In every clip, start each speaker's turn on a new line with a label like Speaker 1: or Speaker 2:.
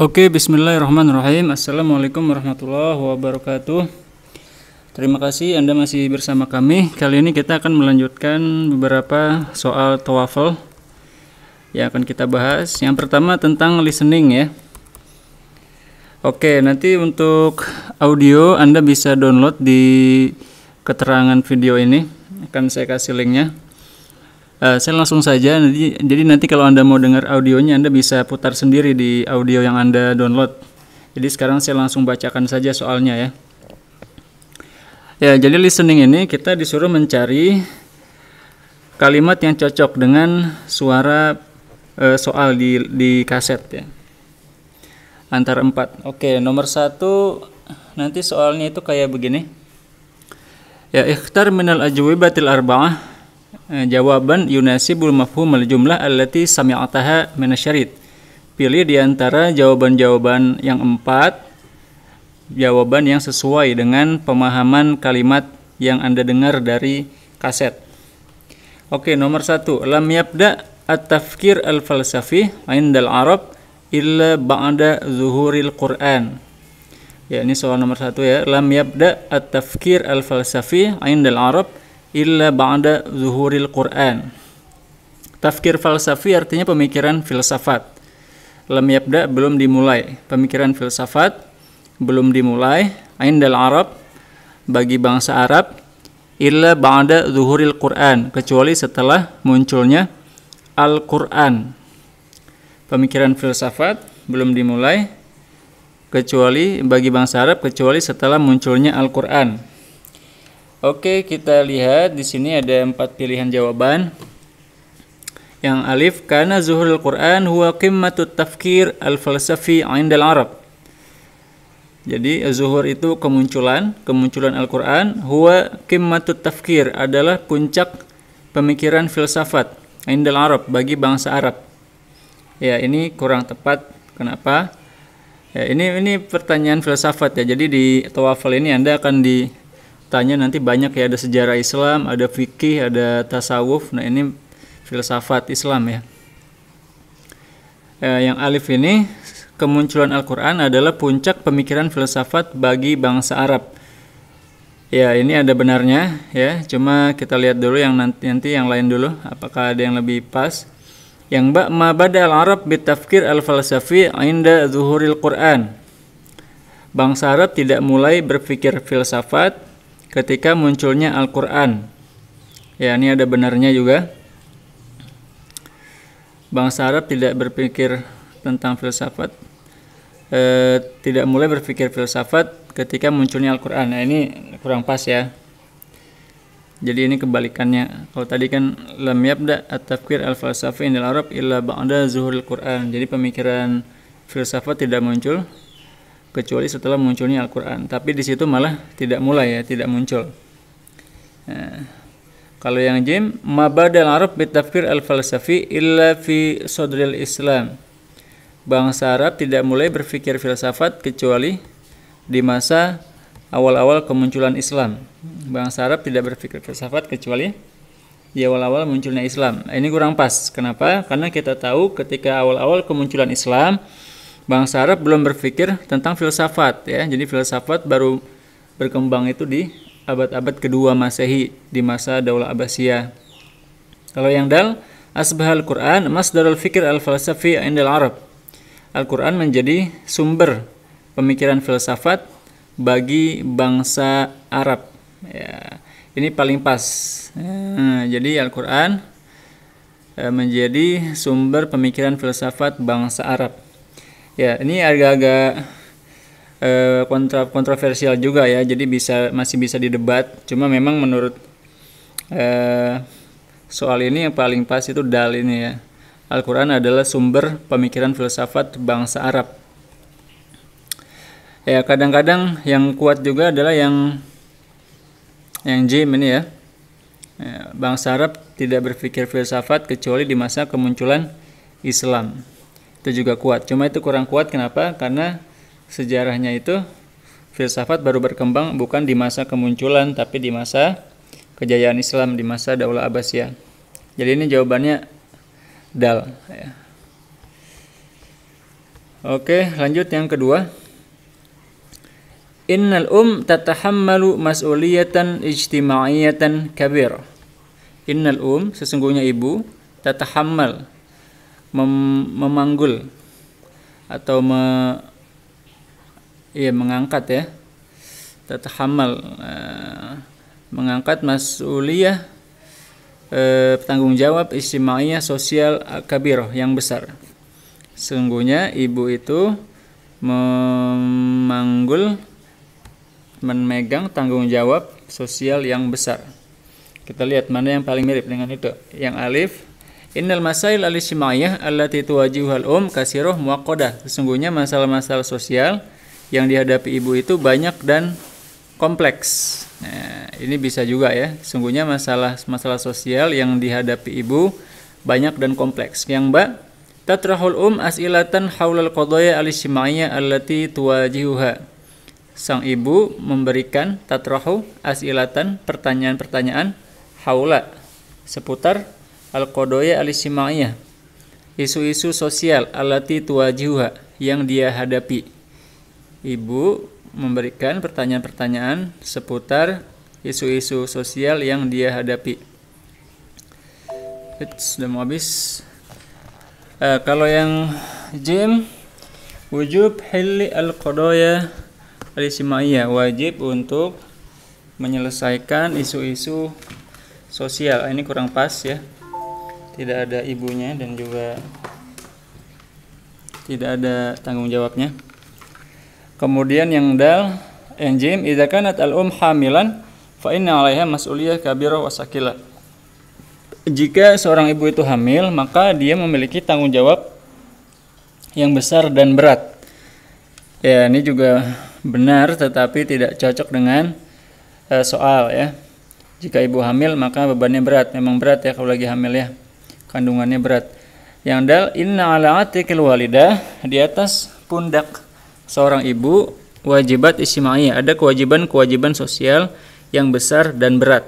Speaker 1: Oke, bismillahirrahmanirrahim. Assalamualaikum warahmatullahi wabarakatuh. Terima kasih Anda masih bersama kami. Kali ini kita akan melanjutkan beberapa soal tawafel yang akan kita bahas. Yang pertama tentang listening ya. Oke, nanti untuk audio Anda bisa download di keterangan video ini. Akan saya kasih linknya. Eh, saya langsung saja. Jadi, jadi nanti kalau anda mau dengar audionya, anda bisa putar sendiri di audio yang anda download. Jadi sekarang saya langsung bacakan saja soalnya ya. Ya, jadi listening ini kita disuruh mencari kalimat yang cocok dengan suara uh, soal di di kaset ya. Antara empat. Oke, nomor satu nanti soalnya itu kayak begini. Ya, ikhtar minal ajwibatil arba'ah Eh, jawaban yunasibul melejumlah jumlah allati sami'ataha syarit. Pilih di antara jawaban-jawaban yang empat, jawaban yang sesuai dengan pemahaman kalimat yang Anda dengar dari kaset. Oke, nomor satu. Lam yabda at-tafkir al-falsafi indal Arab illa ba'da zuhuril Qur'an. Ya, ini soal nomor satu ya. Lam yabda at-tafkir al-falsafi indal Arab illa ba'da zuhuril Qur'an. Tafkir falsafi artinya pemikiran filsafat. Lam yabda belum dimulai. Pemikiran filsafat belum dimulai. Aindal Arab bagi bangsa Arab illa ba'da zuhuril Qur'an kecuali setelah munculnya Al-Qur'an. Pemikiran filsafat belum dimulai kecuali bagi bangsa Arab kecuali setelah munculnya Al-Qur'an. Oke, kita lihat di sini ada empat pilihan jawaban. Yang alif karena zuhurul Quran huwa qimmatut tafkir al-falsafi 'indal Arab. Jadi zuhur itu kemunculan, kemunculan Al-Qur'an huwa qimmatut tafkir adalah puncak pemikiran filsafat 'indal Arab bagi bangsa Arab. Ya, ini kurang tepat. Kenapa? Ya, ini ini pertanyaan filsafat ya. Jadi di tawafal ini Anda akan di tanya nanti banyak ya ada sejarah Islam, ada fikih, ada tasawuf. Nah ini filsafat Islam ya. Eh, yang alif ini kemunculan Al-Quran adalah puncak pemikiran filsafat bagi bangsa Arab. Ya ini ada benarnya ya. Cuma kita lihat dulu yang nanti, nanti yang lain dulu. Apakah ada yang lebih pas? Yang Mbak Mabada al-Arab bitafkir al-falsafi inda zuhuril Quran. Bangsa Arab tidak mulai berpikir filsafat ketika munculnya Al-Quran. Ya, ini ada benarnya juga. Bangsa Arab tidak berpikir tentang filsafat, e, tidak mulai berpikir filsafat ketika munculnya Al-Quran. Nah, ini kurang pas ya. Jadi ini kebalikannya. Kalau tadi kan lam yabda at-tafkir al-falsafi indal Arab illa ba'da zuhur Al-Quran. Jadi pemikiran filsafat tidak muncul kecuali setelah munculnya Al-Quran. Tapi di situ malah tidak mulai ya, tidak muncul. Nah, kalau yang jim, mabadal Arab bitafkir al-falsafi illa fi sodril Islam. Bangsa Arab tidak mulai berpikir filsafat kecuali di masa awal-awal kemunculan Islam. Bangsa Arab tidak berpikir filsafat kecuali di awal-awal munculnya Islam. Ini kurang pas. Kenapa? Karena kita tahu ketika awal-awal kemunculan Islam, bangsa Arab belum berpikir tentang filsafat ya. Jadi filsafat baru berkembang itu di abad-abad kedua Masehi di masa Daulah Abbasiyah. Kalau yang dal asbahal Quran masdarul fikir al-falsafi indal Arab. Al-Quran menjadi sumber pemikiran filsafat bagi bangsa Arab. Ya, ini paling pas. Nah, jadi Al-Quran eh, menjadi sumber pemikiran filsafat bangsa Arab ya ini agak-agak eh, kontra kontroversial juga ya jadi bisa masih bisa didebat cuma memang menurut eh, soal ini yang paling pas itu dal ini ya Al-Quran adalah sumber pemikiran filsafat bangsa Arab ya kadang-kadang yang kuat juga adalah yang yang Jim ini ya, ya bangsa Arab tidak berpikir filsafat kecuali di masa kemunculan Islam itu juga kuat cuma itu kurang kuat kenapa karena sejarahnya itu filsafat baru berkembang bukan di masa kemunculan tapi di masa kejayaan Islam di masa Daulah Abbasiyah jadi ini jawabannya dal ya. oke lanjut yang kedua Innal um tatahammalu mas'uliyatan ijtima'iyatan kabir. Innal um sesungguhnya ibu tatahammal mem memanggul atau me, ya, mengangkat ya tatahamal uh, eh, mengangkat masuliyah uh, eh, tanggung jawab istimewanya sosial kabiroh yang besar sesungguhnya ibu itu memanggul memegang tanggung jawab sosial yang besar kita lihat mana yang paling mirip dengan itu yang alif Innal masail al-ijtimaiyah allati tuwajihuhal um kasiruh muaqqadah. Sesungguhnya masalah-masalah sosial yang dihadapi ibu itu banyak dan kompleks. Nah, ini bisa juga ya. Sesungguhnya masalah-masalah sosial yang dihadapi ibu banyak dan kompleks. Yang Mbak tatrahul um as'ilatan haulal qadaya al-ijtimaiyah allati tuwajihuha. Sang ibu memberikan tatrahu as'ilatan pertanyaan-pertanyaan haula seputar al-qodoya al isimaiyah isu-isu sosial alati tuwajihuha yang dia hadapi. Ibu memberikan pertanyaan-pertanyaan seputar isu-isu sosial yang dia hadapi. It's sudah mau habis. Uh, kalau yang Jim wujub hilli al qodoya al isimaiyah wajib untuk menyelesaikan isu-isu sosial. Ini kurang pas ya tidak ada ibunya dan juga tidak ada tanggung jawabnya. Kemudian yang dal enzim jim kanat al um hamilan fa inna 'alaiha mas'uliyah kabirah wa Jika seorang ibu itu hamil, maka dia memiliki tanggung jawab yang besar dan berat. Ya, ini juga benar tetapi tidak cocok dengan uh, soal ya. Jika ibu hamil maka bebannya berat, memang berat ya kalau lagi hamil ya kandungannya berat. Yang dal inna alaati atikil di atas pundak seorang ibu wajibat istimai ada kewajiban-kewajiban sosial yang besar dan berat.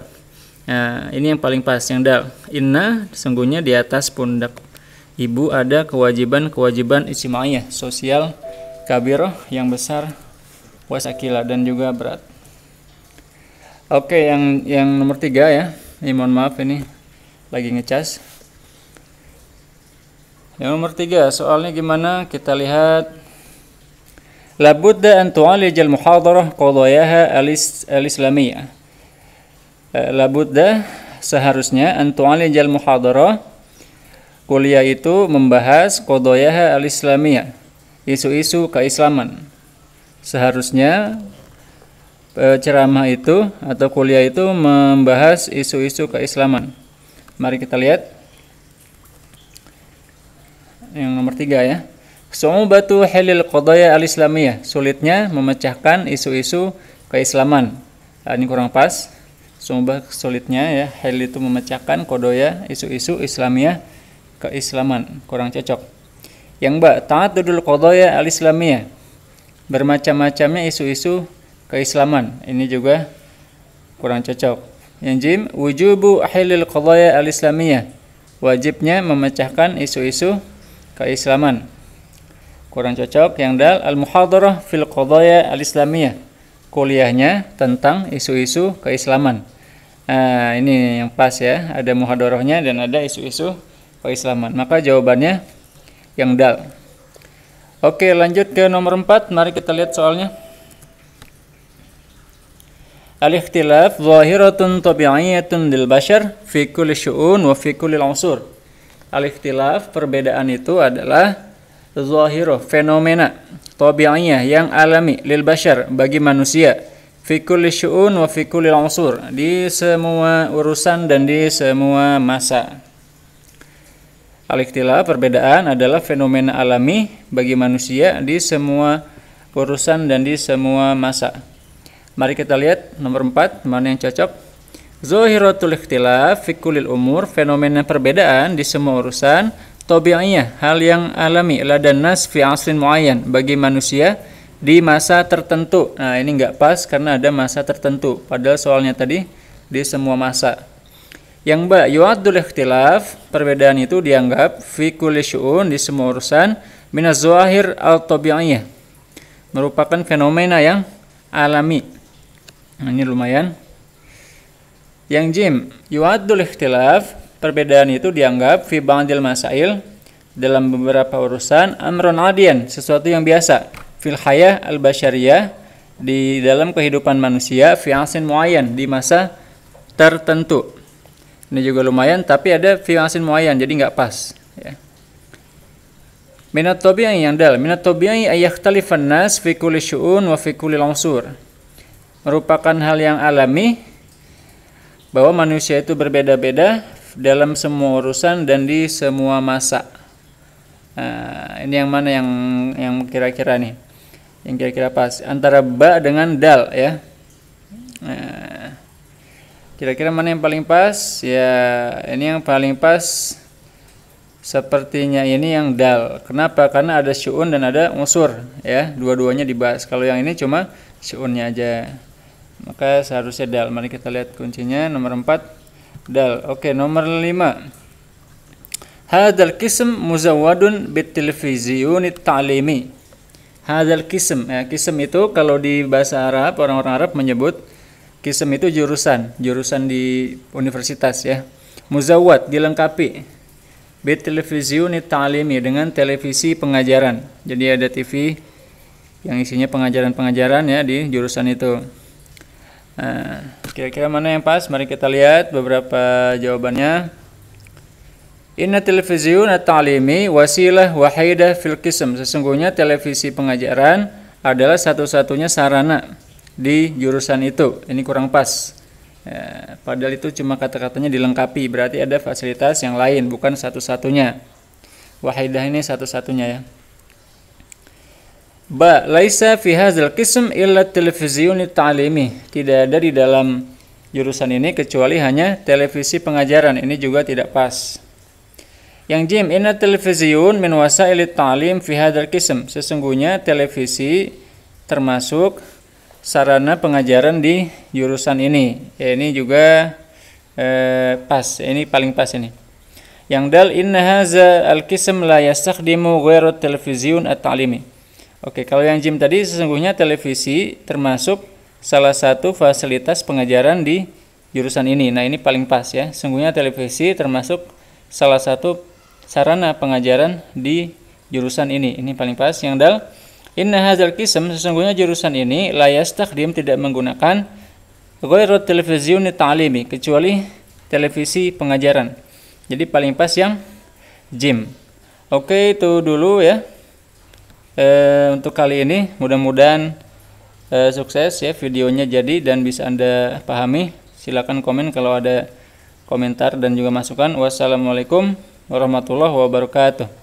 Speaker 1: Nah, ini yang paling pas yang dal inna sesungguhnya di atas pundak ibu ada kewajiban-kewajiban istimai sosial kabir yang besar wasakila dan juga berat. Oke, yang yang nomor tiga ya. Ini mohon maaf ini lagi ngecas. Yang nomor tiga, soalnya gimana? Kita lihat. Labudda an tu'alij al-muhadarah qadayaha al-islamiyah. Eh, labudda seharusnya an tu'alij muhadarah kuliah itu membahas qadayaha al-islamiyah, isu-isu keislaman. Seharusnya eh, ceramah itu atau kuliah itu membahas isu-isu keislaman. Mari kita lihat yang nomor tiga ya. batu helil kodaya al-islamiyah. Sulitnya memecahkan isu-isu keislaman. Nah, ini kurang pas. Sumbah sulitnya ya. hel itu memecahkan kodoya isu-isu islamiyah keislaman. Kurang cocok. Yang mbak taat dudul kodoya al-islamiyah. Bermacam-macamnya isu-isu keislaman. Ini juga kurang cocok. Yang jim, wujubu helil kodoya al-islamiyah. Wajibnya memecahkan isu-isu keislaman. Kurang cocok yang dal al-muhadarah fil qadaya al-islamiyah. Kuliahnya tentang isu-isu keislaman. Nah, ini yang pas ya, ada muhadarahnya dan ada isu-isu keislaman. Maka jawabannya yang dal. Oke, lanjut ke nomor 4. Mari kita lihat soalnya. Al-ikhtilaf zahiratun tabi'iyatun lil bashar fi kulli syu'un wa fi kulli al Al-ikhtilaf, perbedaan itu adalah zahiro, fenomena tabi'iyah yang alami lil bashar bagi manusia fi kulli syu'un wa fi kulli unsur di semua urusan dan di semua masa. Al-ikhtilaf, perbedaan adalah fenomena alami bagi manusia di semua urusan dan di semua masa. Mari kita lihat nomor 4 mana yang cocok. Zohiratul ikhtilaf fikulil umur, fenomena perbedaan di semua urusan, tobi'iyah, hal yang alami, ladan nas fi aslin muayyan, bagi manusia di masa tertentu. Nah, ini nggak pas karena ada masa tertentu. Padahal soalnya tadi di semua masa. Yang ba, yu'addul ikhtilaf, perbedaan itu dianggap fi kulli syu'un di semua urusan minaz zahir al-tabi'iyah. Merupakan fenomena yang alami. Nah, ini lumayan yang jim, yuadul ikhtilaf, perbedaan itu dianggap fi ba'dil masail dalam beberapa urusan amrun adian, sesuatu yang biasa fil hayah al basyariyah di dalam kehidupan manusia fi asin muayyan di masa tertentu. Ini juga lumayan tapi ada fi asin muayyan jadi nggak pas ya. Minat tabi'i yang dal, minat tabi'i ayakhtalifan nas fi kulli syu'un wa fi kulli Merupakan hal yang alami bahwa manusia itu berbeda-beda dalam semua urusan dan di semua masa. Nah, ini yang mana yang yang kira-kira nih? Yang kira-kira pas antara ba dengan dal ya. Nah, kira-kira mana yang paling pas? Ya, ini yang paling pas sepertinya ini yang dal. Kenapa? Karena ada syu'un dan ada unsur ya. Dua-duanya dibahas. Kalau yang ini cuma syu'unnya aja maka seharusnya dal mari kita lihat kuncinya nomor 4 dal oke nomor 5 muzawadun muzawadun bit unit ta'limi hadal kism ya kism itu kalau di bahasa Arab orang-orang Arab menyebut kism itu jurusan jurusan di universitas ya Muzawad dilengkapi bit unit ta'limi dengan televisi pengajaran. Jadi ada TV yang isinya pengajaran-pengajaran ya di jurusan itu. Nah, kira-kira mana yang pas? Mari kita lihat beberapa jawabannya. Inna televisiun at-ta'limi wasilah wahidah fil qism. Sesungguhnya televisi pengajaran adalah satu-satunya sarana di jurusan itu. Ini kurang pas. Ya, padahal itu cuma kata-katanya dilengkapi, berarti ada fasilitas yang lain, bukan satu-satunya. Wahidah ini satu-satunya ya. Ba, laisa fi hadzal qism illa televisyun ta'limi. Tidak ada di dalam jurusan ini kecuali hanya televisi pengajaran. Ini juga tidak pas. Yang jim, inna televisyun min wasaili ta'lim fi hadzal qism. Sesungguhnya televisi termasuk sarana pengajaran di jurusan ini. Ya, ini juga eh, pas. Ini paling pas ini. Yang dal inna hadzal al-qism la yastakhdimu ghairu televisyun at-ta'limi. Oke, kalau yang gym tadi sesungguhnya televisi termasuk salah satu fasilitas pengajaran di jurusan ini. Nah, ini paling pas ya. Sesungguhnya televisi termasuk salah satu sarana pengajaran di jurusan ini. Ini paling pas. Yang dal Inna hazal kism sesungguhnya jurusan ini layas takdim tidak menggunakan televisi unit ta'limi kecuali televisi pengajaran. Jadi paling pas yang gym. Oke, itu dulu ya e, untuk kali ini mudah-mudahan e, sukses ya videonya jadi dan bisa anda pahami silahkan komen kalau ada komentar dan juga masukan wassalamualaikum warahmatullahi wabarakatuh